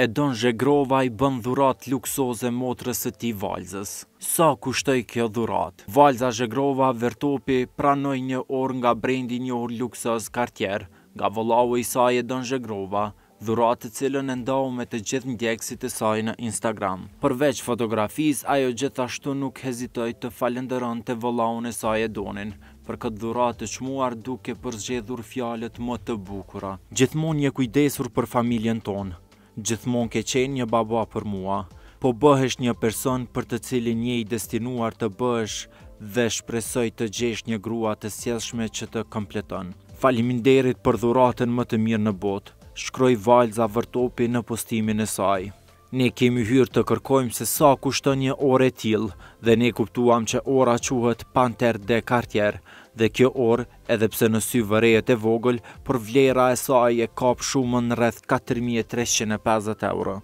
e Don Zhegrova i bën dhurat luksoze motrës së tij Valzës. Sa kushtoi kjo dhurat? Valza Zhegrova Vertopi pranoi një orë nga brendi një orë luksoz Cartier, nga vëllau i saj e Don Zhegrova, dhuratë të cilën e ndau me të gjithë ndjekësit e saj në Instagram. Përveç fotografisë, ajo gjithashtu nuk hezitoi të falenderon të volau e saj Donin, për këtë dhurat të qmuar duke përzgjedhur fjalet më të bukura. Gjithmon një kujdesur për familjen tonë, gjithmon ke qenë një baba për mua, po bëhesh një person për të cilin një i destinuar të bësh dhe shpresoj të gjesh një grua të sjeshme që të kompleton. Falimin derit për dhuratën më të mirë në botë, shkroj valza vërtopi në postimin e saj. Ne kemi hyrë të kërkojmë se sa kushtë një orë e tilë dhe ne kuptuam që ora quhet Panter de Cartier dhe kjo orë, edhe pse në sy vërejët e vogël, për vlera e saj e kap shumën rreth 4350 euro.